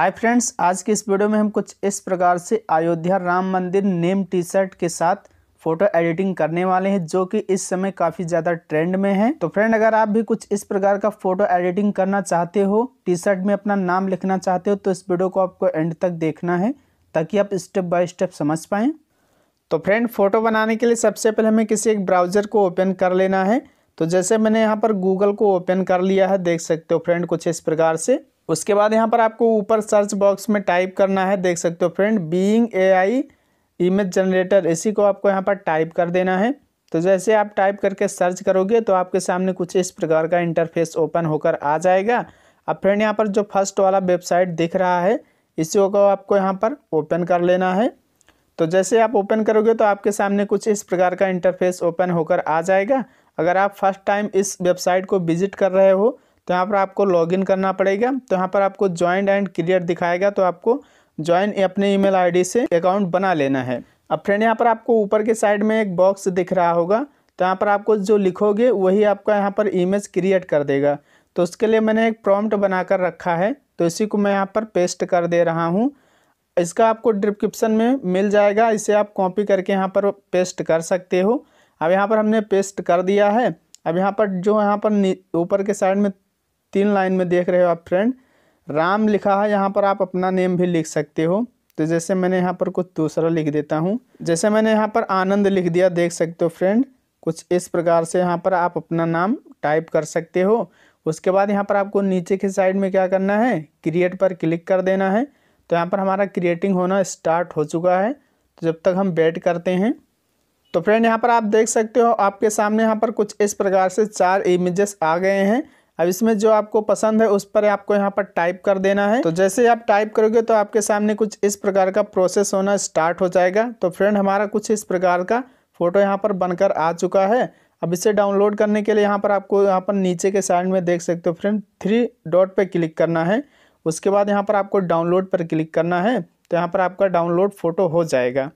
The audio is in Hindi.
हाय फ्रेंड्स आज के इस वीडियो में हम कुछ इस प्रकार से अयोध्या राम मंदिर नेम टी शर्ट के साथ फोटो एडिटिंग करने वाले हैं जो कि इस समय काफ़ी ज़्यादा ट्रेंड में है तो फ्रेंड अगर आप भी कुछ इस प्रकार का फोटो एडिटिंग करना चाहते हो टी शर्ट में अपना नाम लिखना चाहते हो तो इस वीडियो को आपको एंड तक देखना है ताकि आप स्टेप बाय स्टेप समझ पाए तो फ्रेंड फ़ोटो बनाने के लिए सबसे पहले हमें किसी एक ब्राउज़र को ओपन कर लेना है तो जैसे मैंने यहाँ पर गूगल को ओपन कर लिया है देख सकते हो फ्रेंड कुछ इस प्रकार से उसके बाद यहाँ पर आपको ऊपर सर्च बॉक्स में टाइप करना है देख सकते हो friend Bing AI image generator इसी को आपको यहाँ पर टाइप कर देना है तो जैसे आप टाइप करके सर्च करोगे तो आपके सामने कुछ इस प्रकार का इंटरफेस ओपन होकर आ जाएगा अब फ्रेंड यहाँ पर जो फर्स्ट वाला वेबसाइट दिख रहा है इसी को आपको यहाँ पर ओपन कर लेना है तो जैसे आप ओपन करोगे तो आपके सामने कुछ इस प्रकार का इंटरफेस ओपन होकर आ जाएगा अगर आप फर्स्ट टाइम इस वेबसाइट को विजिट कर रहे हो तो यहाँ पर आपको लॉगिन करना पड़ेगा तो यहाँ पर आपको ज्वाइंट एंड क्रिएट दिखाएगा तो आपको ज्वाइन अपने ईमेल आईडी से अकाउंट बना लेना है अब फ्रेंड यहाँ पर आपको ऊपर के साइड में एक बॉक्स दिख रहा होगा तो यहाँ पर आपको जो लिखोगे वही आपका यहाँ पर इमेज क्रिएट कर देगा तो उसके लिए मैंने एक प्रॉम्प्ट बनाकर रखा है तो इसी को मैं यहाँ पर पेस्ट कर दे रहा हूँ इसका आपको डिस्क्रिप्शन में मिल जाएगा इसे आप कॉपी करके यहाँ पर पेस्ट कर सकते हो अब यहाँ पर हमने पेस्ट कर दिया है अब यहाँ पर जो यहाँ पर ऊपर के साइड में तीन लाइन में देख रहे हो आप फ्रेंड राम लिखा है यहाँ पर आप अपना नेम भी लिख सकते हो तो जैसे मैंने यहाँ पर कुछ दूसरा लिख देता हूँ जैसे मैंने यहाँ पर आनंद लिख दिया देख सकते हो फ्रेंड कुछ इस प्रकार से यहाँ पर आप अपना नाम टाइप कर सकते हो उसके बाद यहाँ पर आपको नीचे के साइड में क्या करना है क्रिएट पर क्लिक कर देना है तो यहाँ पर हमारा क्रिएटिंग होना स्टार्ट हो चुका है तो जब तक हम वेट करते हैं तो फ्रेंड यहाँ पर आप देख सकते हो आपके सामने यहाँ पर कुछ इस प्रकार से चार इमेजेस आ गए हैं अब इसमें जो आपको पसंद है उस पर आपको यहाँ पर टाइप कर देना है तो जैसे आप टाइप करोगे तो आपके सामने कुछ इस प्रकार का प्रोसेस होना स्टार्ट हो जाएगा तो फ्रेंड हमारा कुछ इस प्रकार का फ़ोटो यहाँ पर बनकर आ चुका है अब इसे डाउनलोड करने के लिए यहाँ पर आपको यहाँ पर नीचे के साइड में देख सकते हो फ्रेंड थ्री डॉट पर क्लिक करना है उसके बाद यहाँ पर आपको डाउनलोड पर क्लिक करना है तो यहाँ पर आपका डाउनलोड फ़ोटो हो जाएगा